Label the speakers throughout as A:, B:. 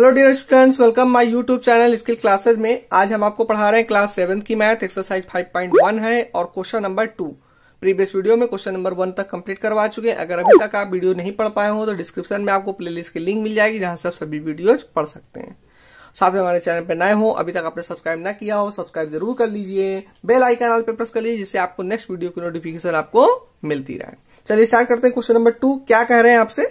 A: hello dear students welcome my YouTube channel skill classes में आज हम आपको पढ़ा रहे हैं क्लास सेवन की मैथ एक्सरसाइज 5.1 है और question number two previous video में क्वेश्चन नंबर वन तक कंप्लीट करवा चुके हैं अगर अभी तक आप वीडियो नहीं पढ़ पाए हो तो डिस्क्रिप्शन में आपको प्ले की लिंक मिल जाएगी जहां से आप सभी वीडियो पढ़ सकते हैं साथ में हमारे चैनल पर नए हो अभी तक आपने सब्सक्राइब ना किया हो सब्सक्राइब जरूर कर लीजिए बेल आइकन आल पे प्रेस कर लीजिए जिससे आपको नेक्स्ट वीडियो की नोटिफिकेशन आपको मिलती रहे चलिए स्टार्ट करते हैं क्वेश्चन नंबर टू क्या कह रहे हैं आपसे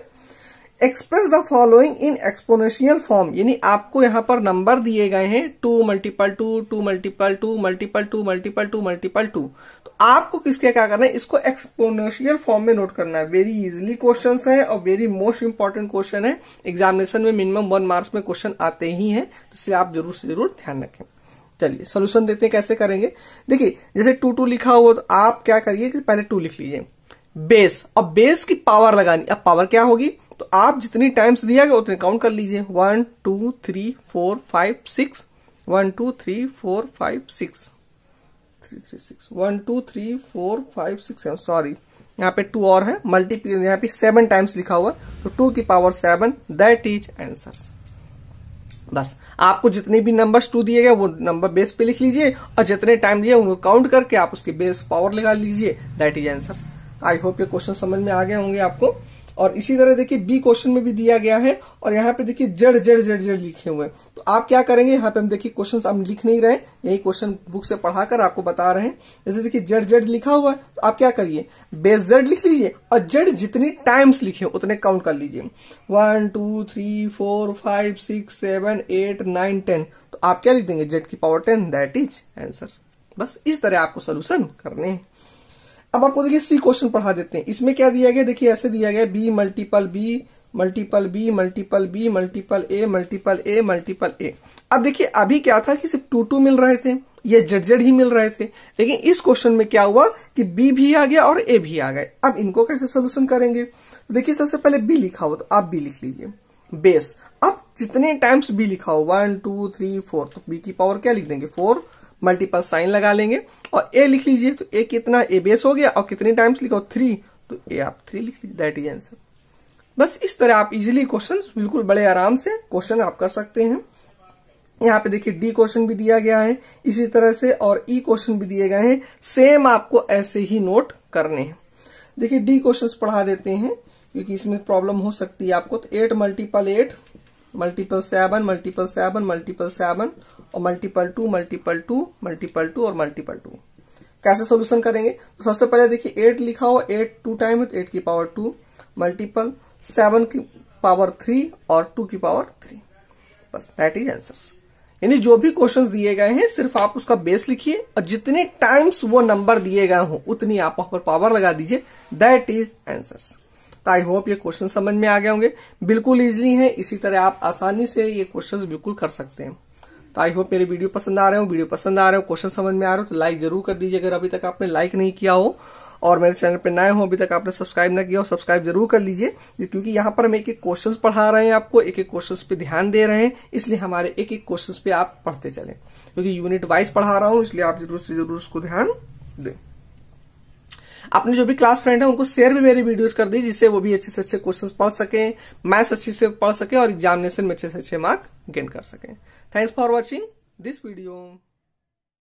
A: express the following in exponential form यानी आपको यहाँ पर नंबर दिए गए हैं two multiple two two multiple two multiple two multiple two multiple two तो आपको किसके क्या करना है इसको एक्सपोनेंशियल फॉर्म में नोट करना है वेरी इजिली क्वेश्चन है और वेरी मोस्ट इंपॉर्टेंट क्वेश्चन है एग्जामिनेशन में मिनिमम वन मार्क्स में क्वेश्चन आते ही है तो इसलिए आप जरूर से जरूर ध्यान रखें चलिए सोल्यूशन देते हैं कैसे करेंगे देखिए जैसे टू टू लिखा हुआ तो आप क्या करिए पहले टू लिख लीजिए बेस अब बेस की पावर लगानी अब पावर क्या होगी आप जितनी टाइम्स दिया गया उतने काउंट कर लीजिए one two three four five six one two three four five six three three six one two three four five six seven sorry यहाँ पे टू और है मल्टीपी यहाँ पे सेवन टाइम्स लिखा हुआ है तो टू की power seven that is answer बस आपको जितने भी नंबर्स टू दिए गए वो नंबर बेस पे लिख लीजिए और जितने टाइम दिए उनको काउंट करके आप उसके बेस पावर लगा लीजिए that is answer I hope ये क्वेश्चन समझ में आ गए होंगे आपको और इसी तरह देखिए बी क्वेश्चन में भी दिया गया है और यहाँ पे देखिए जड़ जड़ जड़ जड़ लिखे हुए हैं तो आप क्या करेंगे यहाँ पे हम देखिए क्वेश्चन हम लिख नहीं रहे यही क्वेश्चन बुक से पढ़ाकर आपको बता रहे हैं जैसे देखिए जड़ जड़ लिखा हुआ है तो आप क्या करिए बेस जड़ लिख लीजिए और जड़ जितनी टाइम्स लिखे उतने काउंट कर लीजिए one two three four five six seven eight nine ten तो आप क्या लिख देंगे जेड की power ten that is answer बस इस तरह आपको सोल्यूशन करने हैं अब आपको देखिए सी क्वेश्चन पढ़ा देते हैं इसमें क्या दिया गया देखिए ऐसे दिया गया B multiple B multiple B multiple B multiple A multiple A multiple A अब देखिए अभी क्या था कि सिर्फ टू टू मिल रहे थे ये जड जड ही मिल रहे थे लेकिन इस क्वेश्चन में क्या हुआ कि बी भी आ गया और ए भी आ गए अब इनको कैसे सोल्यूशन करेंगे तो देखिए सबसे पहले बी लिखा हुआ तो आप बी लिख लीजिए बेस अब जितने टाइम्स बी लिखा हो वन टू थ्री फोर तो बी की पावर क्या लिख देंगे फोर मल्टीपल साइन लगा लेंगे और ए लिख लीजिए तो ए कितना ए बेस हो गया और कितने टाइम्स लिखो थ्री तो ए आप थ्री लिख लीजिए दैट इज आंसर बस इस तरह आप इजिली क्वेश्चन बिल्कुल बड़े आराम से क्वेश्चन आप कर सकते हैं यहाँ पे देखिए डी क्वेश्चन भी दिया गया है इसी तरह से और ई e क्वेश्चन भी दिए गए हैं सेम आपको ऐसे ही नोट करने हैं देखिए डी क्वेश्चंस पढ़ा देते हैं क्योंकि इसमें प्रॉब्लम हो सकती है आपको तो eight multiple eight multiple seven multiple seven multiple seven और multiple two multiple two multiple two और मल्टीपल टू कैसे सोल्यूशन करेंगे तो सबसे पहले देखिए एट लिखा हो एट टू टाइम तो एट की पावर टू मल्टीपल सेवन की पावर थ्री और टू की पावर थ्री बस दैट इज आंसर यानी जो भी क्वेश्चन दिए गए हैं सिर्फ आप उसका बेस लिखिए और जितने टाइम्स वो नंबर दिए गए हों उतनी आप वहां पर पावर लगा दीजिए दैट इज आंसर तो आई होप ये क्वेश्चन समझ में आ गए होंगे बिल्कुल इजीली है इसी तरह आप आसानी से ये क्वेश्चंस बिल्कुल कर सकते हैं आई होप मेरे वीडियो पसंद आ रहे हो वीडियो पसंद आ रहे हो क्वेश्चन समझ में आ रहे हो तो लाइक जरूर कर दीजिए अगर अभी तक आपने लाइक नहीं किया हो और मेरे चैनल पर नए हो अभी तक आपने सब्सक्राइब ना किया हो सब्सक्राइब जरूर कर लीजिए क्योंकि यहाँ पर हम एक एक क्वेश्चन पढ़ा रहे हैं आपको एक एक क्वेश्चन पे ध्यान दे रहे हैं इसलिए हमारे एक एक क्वेश्चन पे आप पढ़ते चले क्योंकि यूनिट वाइज पढ़ा रहा हूँ इसलिए आप जरूर से जरूर उसको ध्यान दें अपने जो भी क्लास फ्रेंड है उनको शेयर भी मेरी वीडियोस कर दी जिससे वो भी अच्छे से अच्छे क्वेश्चन पढ़ सके मैथ्स अच्छे से पढ़ सके और एग्जामिनेशन में अच्छे से अच्छे मार्क गेन कर सके thanks for watching this video